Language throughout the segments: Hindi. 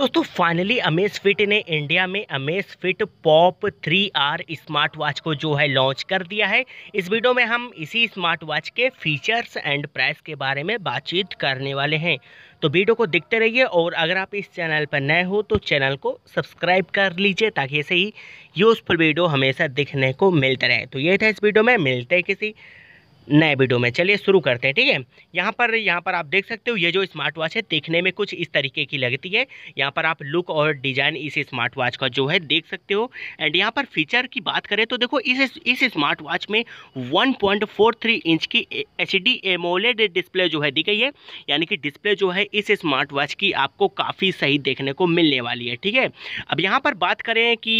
दोस्तों फाइनली अमेज फिट ने इंडिया में Amazfit Pop 3R smart watch को जो है लॉन्च कर दिया है इस वीडियो में हम इसी स्मार्ट वॉच के फीचर्स एंड प्राइस के बारे में बातचीत करने वाले हैं तो वीडियो को देखते रहिए और अगर आप इस चैनल पर नए हो तो चैनल को सब्सक्राइब कर लीजिए ताकि ऐसे ही यूज़फुल वीडियो हमेशा देखने को मिलता रहे तो ये था इस वीडियो में मिलते किसी नए वीडियो में चलिए शुरू करते हैं ठीक है यहाँ पर यहाँ पर आप देख सकते हो ये जो स्मार्ट वॉच है देखने में कुछ इस तरीके की लगती है यहाँ पर आप लुक और डिज़ाइन इस स्मार्ट वॉच का जो है देख सकते हो एंड यहाँ पर फीचर की बात करें तो देखो इस इस स्मार्ट वॉच में 1.43 इंच की एच डी एमोलेड डिस्प्ले जो है दी गई है यानी कि डिस्प्ले जो है इस स्मार्ट वॉच की आपको काफ़ी सही देखने को मिलने वाली है ठीक है अब यहाँ पर बात करें कि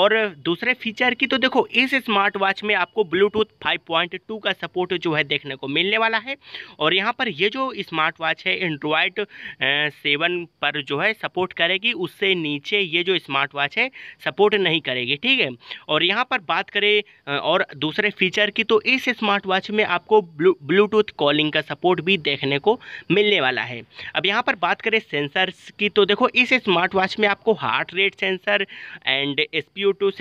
और दूसरे फीचर की तो देखो इस स्मार्ट वॉच में आपको ब्लूटूथ फाइव का का सपोर्ट जो है देखने को मिलने वाला है और यहाँ पर ये जो स्मार्ट वॉच है एंड्रॉयड सेवन पर जो है सपोर्ट करेगी उससे नीचे ये जो स्मार्ट वॉच है सपोर्ट नहीं करेगी ठीक है और यहाँ पर बात करें और दूसरे फीचर की तो इस स्मार्ट वॉच में आपको ब्लूटूथ कॉलिंग का सपोर्ट भी देखने को मिलने वाला है अब यहाँ पर बात करें सेंसर्स की तो देखो इस स्मार्ट वॉच में आपको heart rate sensor and S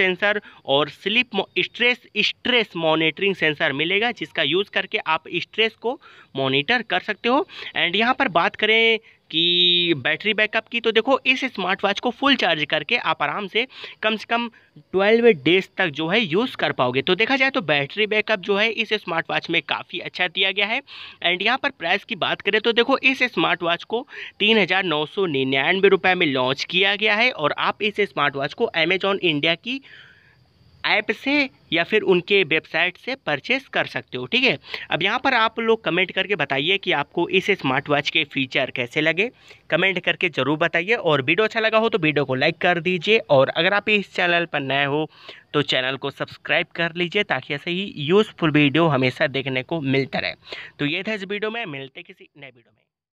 sensor और sleep stress stress monitoring sensor मिलेगा रहेगा जिसका यूज़ करके आप स्ट्रेस को मॉनिटर कर सकते हो एंड यहाँ पर बात करें कि बैटरी बैकअप की तो देखो इस स्मार्ट वॉच को फुल चार्ज करके आप आराम से कम से कम 12 डेज तक जो है यूज़ कर पाओगे तो देखा जाए तो बैटरी बैकअप जो है इस स्मार्ट वॉच में काफ़ी अच्छा दिया गया है एंड यहाँ पर प्राइस की बात करें तो देखो इस स्मार्ट वॉच को तीन हज़ार में लॉन्च किया गया है और आप इस स्मार्ट वॉच को अमेजॉन इंडिया की ऐप से या फिर उनके वेबसाइट से परचेस कर सकते हो ठीक है अब यहाँ पर आप लोग कमेंट करके बताइए कि आपको इस स्मार्ट वॉच के फीचर कैसे लगे कमेंट करके ज़रूर बताइए और वीडियो अच्छा लगा हो तो वीडियो को लाइक कर दीजिए और अगर आप इस चैनल पर नए हो तो चैनल को सब्सक्राइब कर लीजिए ताकि ऐसे ही यूज़फुल वीडियो हमेशा देखने को मिलता रहे तो ये था इस वीडियो में मिलते किसी नए वीडियो में